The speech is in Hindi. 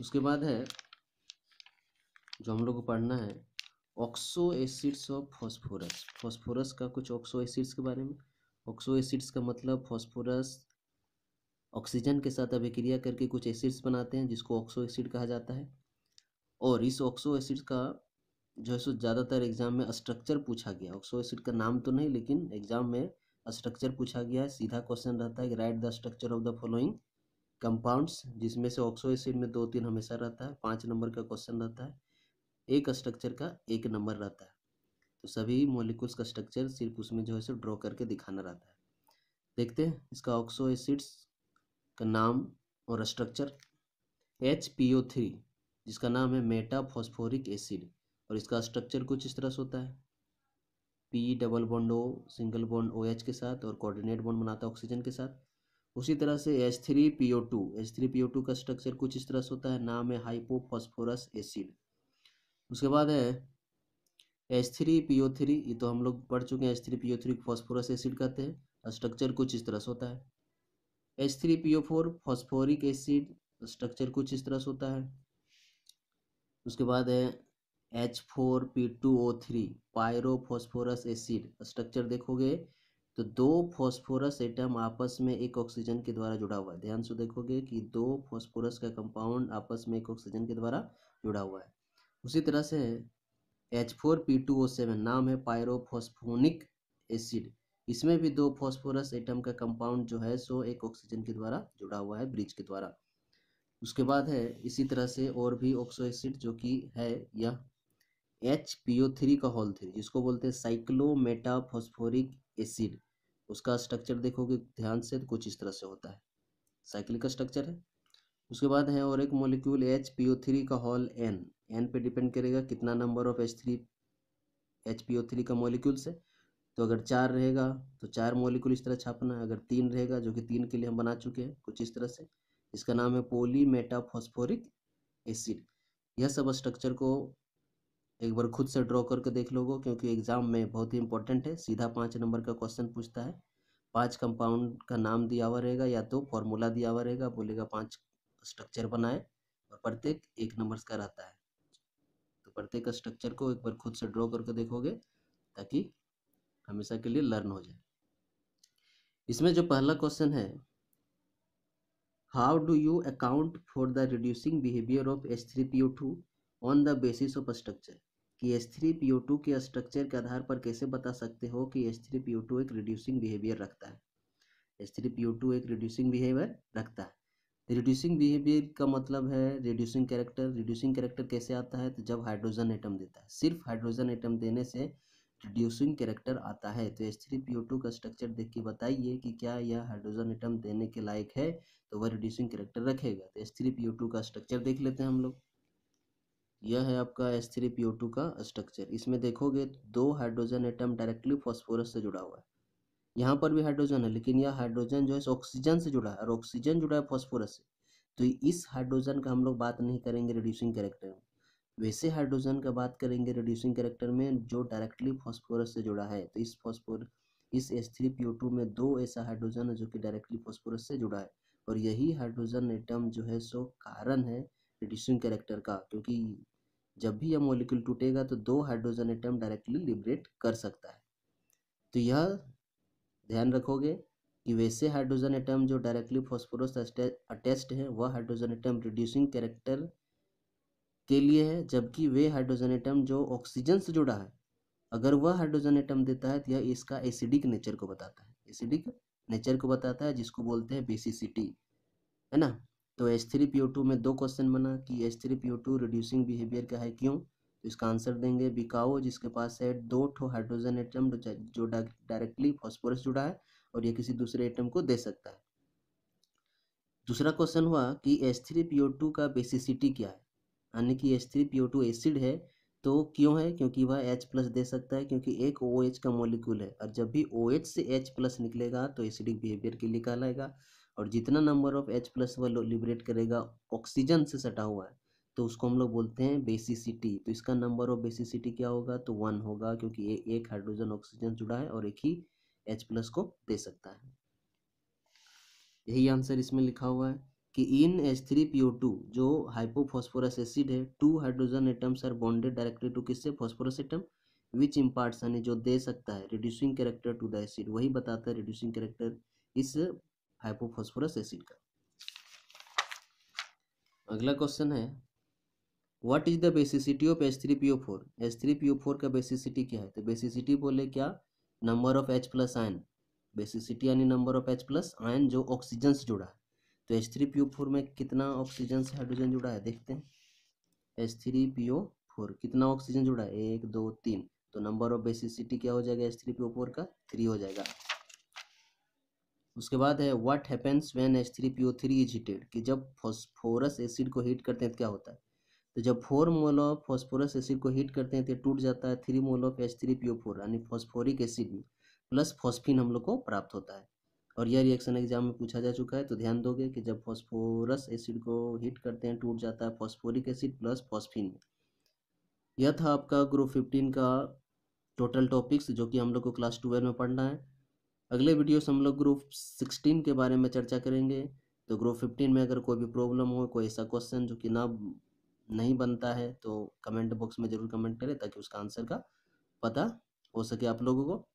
उसके बाद है जो हम लोग को पढ़ना है oxo acids of phosphorus phosphorus का कुछ ऑक्सो एसिड्स के बारे में ऑक्सो एसिड्स का मतलब फॉस्फोरस ऑक्सीजन के साथ अभिक्रिया करके कुछ एसिड्स बनाते हैं जिसको ऑक्सो एसिड कहा जाता है और इस ऑक्सो एसिड का जो है सो ज़्यादातर एग्जाम में स्ट्रक्चर पूछा गया ऑक्सो एसिड का नाम तो नहीं लेकिन एग्जाम में स्ट्रक्चर पूछा गया है सीधा क्वेश्चन रहता है कि write the structure of the following compounds जिसमें से ऑक्सो एसिड में दो तीन हमेशा रहता है पाँच नंबर का क्वेश्चन रहता है एक स्ट्रक्चर का एक नंबर रहता है तो सभी मोलिकुल्स का स्ट्रक्चर सिर्फ उसमें जो है सो ड्रॉ करके दिखाना रहता है देखते हैं इसका ऑक्सो एसिड्स का नाम और structure H P O three जिसका नाम है मेटाफॉस्फोरिक एसिड और इसका स्ट्रक्चर कुछ इस तरह से होता है P double bond O single bond O H के साथ और कोऑर्डिनेट बॉन्ड बनाता है ऑक्सीजन के साथ उसी तरह से H three P O two H three P O two का स्ट्रक्चर कुछ इस तरह से होता है नाम है हाइपोफॉस्फोरस एसिड उसके बाद है H three P O three ये तो हम लोग पढ़ चुके हैं H three P O three phosphorus acid कहते हैं स्ट्रक्चर कुछ इस तरह से होता है H three P O four phosphoric acid structure कुछ इस तरह से होता है उसके बाद है H four P two O three pyrophosphorus acid structure देखोगे तो दो फॉस्फोरस एटम आपस में एक ऑक्सीजन के द्वारा जुड़ा हुआ है ध्यान से देखोगे कि दो फॉस्फोरस का कंपाउंड आपस में एक ऑक्सीजन के द्वारा जुड़ा हुआ है उसी तरह से H four P two O seven नाम है पायरोफोस्फोनिक एसिड इसमें भी दो फॉस्फोरस एटम का कंपाउंड जो है सो एक ऑक्सीजन के द्वारा जुड़ा हुआ है ब्रिज के द्वारा उसके बाद है इसी तरह से और भी ऑक्सो एसिड जो कि है यह एच पी ओ थ्री का होल थ्री जिसको बोलते हैं साइक्लोमेटाफॉस्फोरिक एसिड उसका स्ट्रक्चर देखोगे ध्यान से कुछ इस तरह से होता है साइकिल का स्ट्रक्चर है उसके बाद है और एक molecule H P O three का हॉल एन एन पे डिपेंड करेगा कितना number of H three H P O three का मोलिक्यूल्स है तो अगर चार रहेगा तो चार मोलिक्यूल इस तरह छापना है अगर तीन रहेगा जो कि तीन के लिए हम बना चुके हैं कुछ इस तरह से इसका नाम है पोली मेटाफॉस्फोरिक एसिड यह सब स्ट्रक्चर को एक बार खुद से ड्रॉ करके देख लोगो क्योंकि एग्ज़ाम में बहुत ही इंपॉर्टेंट है सीधा पाँच नंबर का क्वेश्चन पूछता है पांच कंपाउंड का नाम दिया हुआ रहेगा या तो फॉर्मूला दिया हुआ रहेगा बोलेगा पांच स्ट्रक्चर बनाए और प्रत्येक एक नंबर का रहता है तो प्रत्येक स्ट्रक्चर को एक बार खुद से ड्रॉ करके देखोगे ताकि हमेशा के लिए लर्न हो जाए इसमें जो पहला क्वेश्चन है how do you account for the reducing behaviour of H three P O two on the basis of structure कि S three P O two के स्ट्रक्चर के आधार पर कैसे बता सकते हो कि S three P O two एक रिड्यूसिंग बिहेवियर रखता है S three P O two एक रिड्यूसिंग बिहेवियर रखता है रिड्यूसिंग बिहेवियर का मतलब है रिड्यूसिंग कैरेक्टर रिड्यूसिंग कैरेक्टर कैसे आता है तो जब हाइड्रोजन आइटम देता है सिर्फ हाइड्रोजन आइटम देने से रिड्यूसिंग कैरेक्टर आता है तो S three P O two का स्ट्रक्चर देख के बताइए कि क्या यह हाइड्रोजन आइटम देने के लायक है तो वह रिड्यूसिंग कैरेक्टर रखेगा तो S three P O two का स्ट्रक्चर देख लेते हैं हम लोग यह है आपका S three P O two का स्ट्रक्चर इसमें देखोगे दो हाइड्रोजन एटम डायरेक्टली फॉस्फोरस से जुड़ा हुआ है यहाँ पर भी हाइड्रोजन है लेकिन यह हाइड्रोजन जो है ऑक्सीजन से जुड़ा है और ऑक्सीजन जुड़ा है फॉस्फोरस से तो इस हाइड्रोजन का हम लोग बात नहीं करेंगे रिड्यूसिंग करेक्टर में वैसे हाइड्रोजन का बात करेंगे रिड्यूसिंग करेक्टर में जो डायरेक्टली फॉस्फोरस से जुड़ा है तो इस phosphorus S three P O two में दो ऐसा हाइड्रोजन है जो कि डायरेक्टली फॉस्फोरस से जुड़ा है और यही हाइड्रोजन एटम जो है सो कारण है रिड्यूसिंग कैरेक्टर का क्योंकि जब भी यह मॉलिक्यूल टूटेगा तो दो हाइड्रोजन एटम डायरेक्टली लिबरेट कर सकता है तो यह ध्यान रखोगे कि वैसे हाइड्रोजन एटम जो डायरेक्टली फॉस्फोरस अटैच्ड है वह हाइड्रोजन एटम रिड्यूसिंग कैरेक्टर के लिए है जबकि वे हाइड्रोजन एटम जो ऑक्सीजन से जुड़ा है अगर वह हाइड्रोजन एटम देता है तो यह इसका एसिडिक नेचर को बताता है एसिडिक नेचर को बताता है जिसको बोलते हैं बेसिसिटी है ना तो H three P O two में दो क्वेश्चन बना कि H three P O two reducing behaviour का है क्यों तो इसका आंसर देंगे बिकाओ जिसके पास है दो ठो हाइड्रोजन एटम जो डायरेक्टली फॉस्फोरस जुड़ा है और ये किसी दूसरे एटम को दे सकता है दूसरा क्वेश्चन हुआ कि H three P O two का बेसिसिटी क्या है यानी कि H three P O two acid है तो क्यों है क्योंकि वह H प्लस दे सकता है क्योंकि एक ओ OH एच का मॉलिक्यूल है और जब भी ओ OH एच से H प्लस निकलेगा तो एसिडिक बिहेवियर के लिए कहलाएगा और जितना नंबर ऑफ एच प्लस वाला लिबरेट करेगा ऑक्सीजन से सटा हुआ है तो उसको हम लोग बोलते हैं बेसिसिटी तो इसका नंबर ऑफ बेसिसिटी क्या होगा तो वन होगा क्योंकि ये एक हाइड्रोजन ऑक्सीजन जुड़ा है और एक ही एच प्लस को दे सकता है यही आंसर इसमें लिखा हुआ है कि in H three P O two जो हाइपोफॉस्फोरस एसिड है two hydrogen atoms are bonded directly to किससे फॉस्फोरस एटम विच इम्पार्ट्स यानी जो दे सकता है reducing character to the acid वही बताता है रिड्यूसिंग कैरेक्टर इस हाइपोफॉस्फोरस एसिड का अगला क्वेश्चन है what is the basicity of H three P O four H three P O four का बेसिसिटी क्या है तो बेसिसिटी बोले क्या number of H plus ion basicity यानी number of H plus ion जो ऑक्सीजन से जुड़ा है तो H three P O four में कितना ऑक्सीजन से हाइड्रोजन जुड़ा है देखते हैं H three P O four कितना ऑक्सीजन जुड़ा है एक दो तीन तो नंबर ऑफ बेसिसिटी क्या हो जाएगा H three P O four का थ्री हो जाएगा उसके बाद है what happens when H three P O three is heated कि जब फॉस्फोरस एसिड को हीट करते हैं तो क्या होता है तो जब four mole of phosphorous acid को हीट करते हैं तो टूट जाता है three mole of H three P O four यानी फॉस्फोरिक एसिड में प्लस फॉस्फिन हम लोग को प्राप्त होता है और यह रिएक्शन एग्जाम में पूछा जा चुका है तो ध्यान दोगे कि जब फॉस्फोरस एसिड को हीट करते हैं टूट जाता है फॉस्फोरिक एसिड प्लस फॉस्फिन यह था आपका ग्रुप फिफ्टीन का टोटल टॉपिक्स जो कि हम लोग को क्लास ट्वेल्व में पढ़ना है अगले वीडियो से हम लोग ग्रुप सिक्सटीन के बारे में चर्चा करेंगे तो ग्रुप फिफ्टीन में अगर कोई भी प्रॉब्लम हो कोई ऐसा क्वेश्चन जो कि ना नहीं बनता है तो कमेंट बॉक्स में ज़रूर कमेंट करें ताकि उसका आंसर का पता हो सके आप लोगों को